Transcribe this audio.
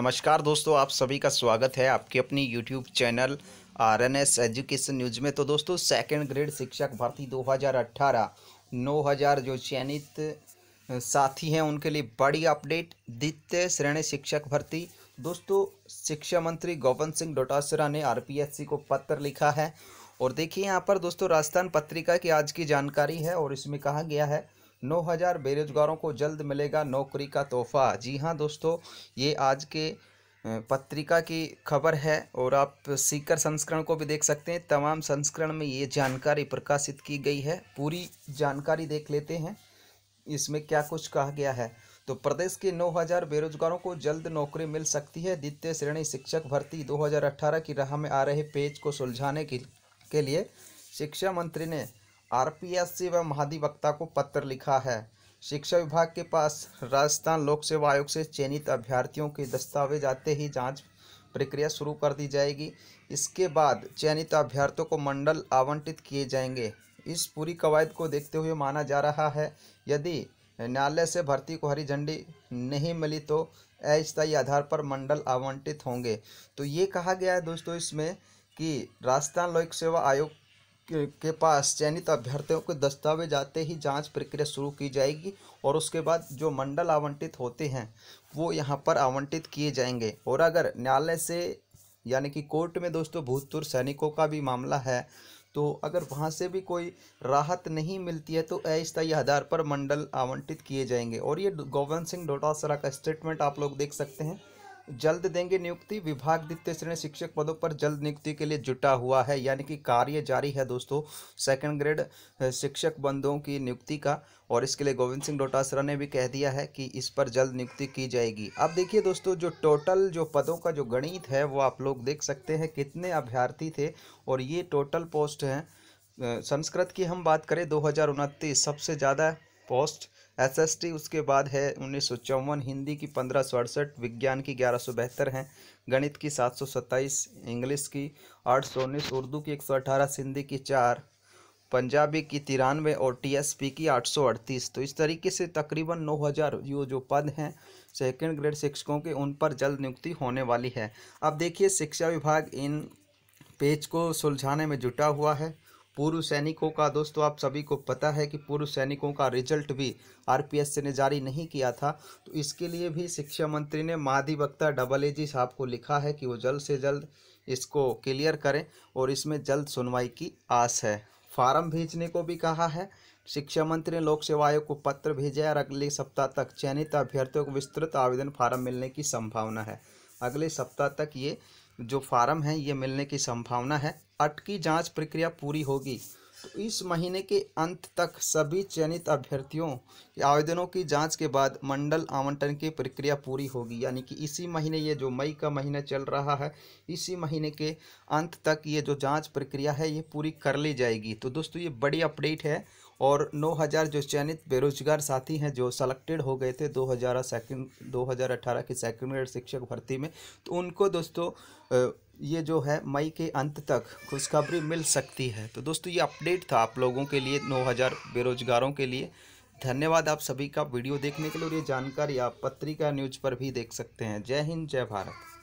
नमस्कार दोस्तों आप सभी का स्वागत है आपके अपनी YouTube channel R N S education news में तो दोस्तों सेकेंड ग्रेड शिक्षक भर्ती 2018 9000 जो चयनित साथी हैं उनके लिए बड़ी अपडेट द्वितीय श्रेणी शिक्षक भर्ती दोस्तों शिक्षा मंत्री गोविंद सिंह डोटासरा ने आर को पत्र लिखा है और देखिए यहाँ पर दोस्तों राजस्थान पत्रिका की आज की जानकारी है और इसमें कहा गया है 9000 बेरोजगारों को जल्द मिलेगा नौकरी का तोहफा जी हाँ दोस्तों ये आज के पत्रिका की खबर है और आप सीकर संस्करण को भी देख सकते हैं तमाम संस्करण में ये जानकारी प्रकाशित की गई है पूरी जानकारी देख लेते हैं इसमें क्या कुछ कहा गया है तो प्रदेश के 9000 बेरोजगारों को जल्द नौकरी मिल सकती है द्वितीय श्रेणी शिक्षक भर्ती 2018 की राह में आ रहे पेज को सुलझाने के लिए शिक्षा मंत्री ने आरपीएससी व महाधिवक्ता को पत्र लिखा है शिक्षा विभाग के पास राजस्थान लोक सेवा आयोग से चयनित अभ्यर्थियों के दस्तावेज आते ही जांच प्रक्रिया शुरू कर दी जाएगी इसके बाद चयनित अभ्यर्थियों को मंडल आवंटित किए जाएंगे इस पूरी कवायद को देखते हुए माना जा रहा है यदि न्यायालय से भर्ती को हरी झंडी नहीं मिली तो अस्थायी आधार पर मंडल आवंटित होंगे तो ये कहा गया है दोस्तों इसमें कि राजस्थान लोक सेवा आयोग के पास चयनित अभ्यर्थियों के दस्तावेज आते ही जांच प्रक्रिया शुरू की जाएगी और उसके बाद जो मंडल आवंटित होते हैं वो यहाँ पर आवंटित किए जाएंगे और अगर न्यायालय से यानी कि कोर्ट में दोस्तों भूतपूर्व सैनिकों का भी मामला है तो अगर वहाँ से भी कोई राहत नहीं मिलती है तो अस्थायी आधार पर मंडल आवंटित किए जाएंगे और ये गोविंद सिंह डोटासरा का स्टेटमेंट आप लोग देख सकते हैं जल्द देंगे नियुक्ति विभाग द्वितीय श्रेणी शिक्षक पदों पर जल्द नियुक्ति के लिए जुटा हुआ है यानी कि कार्य जारी है दोस्तों सेकंड ग्रेड शिक्षक बंदों की नियुक्ति का और इसके लिए गोविंद सिंह डोटासरा ने भी कह दिया है कि इस पर जल्द नियुक्ति की जाएगी अब देखिए दोस्तों जो टोटल जो पदों का जो गणित है वो आप लोग देख सकते हैं कितने अभ्यर्थी थे और ये टोटल पोस्ट हैं संस्कृत की हम बात करें दो सबसे ज़्यादा पोस्ट एसएसटी उसके बाद है उन्नीस हिंदी की पंद्रह विज्ञान की ग्यारह हैं गणित की सात इंग्लिश की आठ उर्दू की एक सिंधी की चार पंजाबी की तिरानवे और टीएसपी की अड़तीस तो इस तरीके से तकरीबन 9000 यो जो पद हैं सेकेंड ग्रेड शिक्षकों के उन पर जल्द नियुक्ति होने वाली है अब देखिए शिक्षा विभाग इन पेज को सुलझाने में जुटा हुआ है पूर्व सैनिकों का दोस्तों आप सभी को पता है कि पूर्व सैनिकों का रिजल्ट भी आरपीएससी ने जारी नहीं किया था तो इसके लिए भी शिक्षा मंत्री ने महाधिवक्ता डबल ए जी साहब को लिखा है कि वो जल्द से जल्द इसको क्लियर करें और इसमें जल्द सुनवाई की आस है फार्म भेजने को भी कहा है शिक्षा मंत्री ने लोक सेवा आयोग को पत्र भेजा है और अगले सप्ताह तक चयनित अभ्यर्थियों को विस्तृत आवेदन फार्म मिलने की संभावना है अगले सप्ताह तक ये जो फार्म है ये मिलने की संभावना है अटकी जांच प्रक्रिया पूरी होगी तो इस महीने के अंत तक सभी चयनित अभ्यर्थियों के आवेदनों की जांच के बाद मंडल आवंटन की प्रक्रिया पूरी होगी यानी कि इसी महीने ये जो मई का महीना चल रहा है इसी महीने के अंत तक ये जो जांच प्रक्रिया है ये पूरी कर ली जाएगी तो दोस्तों ये बड़ी अपडेट है और 9000 जो चयनित बेरोजगार साथी हैं जो सेलेक्टेड हो गए थे 2000 सेकंड 2018 की सेकंड ग्रेड शिक्षक भर्ती में तो उनको दोस्तों ये जो है मई के अंत तक खुशखबरी मिल सकती है तो दोस्तों ये अपडेट था आप लोगों के लिए 9000 बेरोजगारों के लिए धन्यवाद आप सभी का वीडियो देखने के लिए और ये जानकारी आप पत्रिका न्यूज़ पर भी देख सकते हैं जय हिंद जय भारत